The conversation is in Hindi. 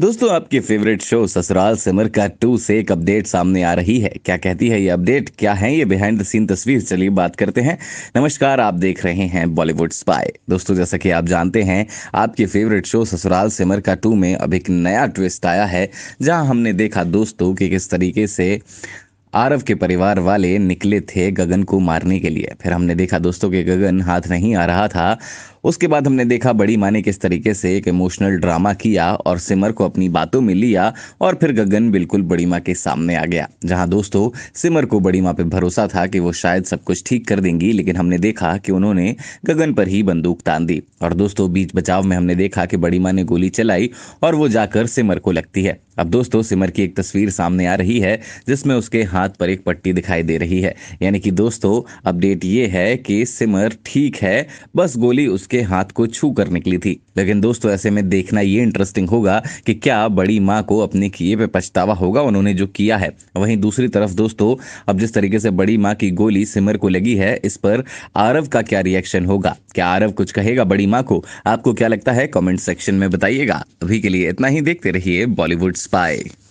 दोस्तों आपके फेवरेट शो ससुराल सिमर का टू से एक अपडेट सामने आ रही है क्या कहती है ये अपडेट क्या है ये बिहाइंड द सीन तस्वीर चलिए बात करते हैं नमस्कार आप देख रहे हैं बॉलीवुड स्पाई दोस्तों जैसा कि आप जानते हैं आपके फेवरेट शो ससुराल सिमर का टू में अब एक नया ट्विस्ट आया है जहां हमने देखा दोस्तों कि किस तरीके से आरव के परिवार वाले निकले थे गगन को मारने के लिए फिर हमने देखा दोस्तों के गगन हाथ नहीं आ रहा था उसके बाद हमने देखा बड़ी माने ने किस तरीके से एक इमोशनल ड्रामा किया और सिमर को अपनी बातों में लिया और फिर गगन बिल्कुल बड़ी माँ के सामने आ गया जहाँ दोस्तों सिमर को बड़ी माँ पे भरोसा था कि वो शायद सब कुछ ठीक कर देंगी लेकिन हमने देखा कि उन्होंने गगन पर ही बंदूक तान दी और दोस्तों बीच बचाव में हमने देखा कि बड़ी माँ ने गोली चलाई और वो जाकर सिमर को लगती है अब दोस्तों सिमर की एक तस्वीर सामने आ रही है जिसमें उसके हाथ पर एक पट्टी दिखाई दे रही है यानी कि दोस्तों अपडेट ये है कि सिमर ठीक है बस गोली उसके हाथ को छू कर निकली थी लेकिन दोस्तों ऐसे में देखना ये इंटरेस्टिंग होगा कि क्या बड़ी माँ को अपने किए पे पछतावा होगा उन्होंने जो किया है वहीं दूसरी तरफ दोस्तों अब जिस तरीके से बड़ी माँ की गोली सिमर को लगी है इस पर आरव का क्या रिएक्शन होगा क्या आरव कुछ कहेगा बड़ी माँ को आपको क्या लगता है कॉमेंट सेक्शन में बताइएगा अभी के लिए इतना ही देखते रहिए बॉलीवुड स्पाई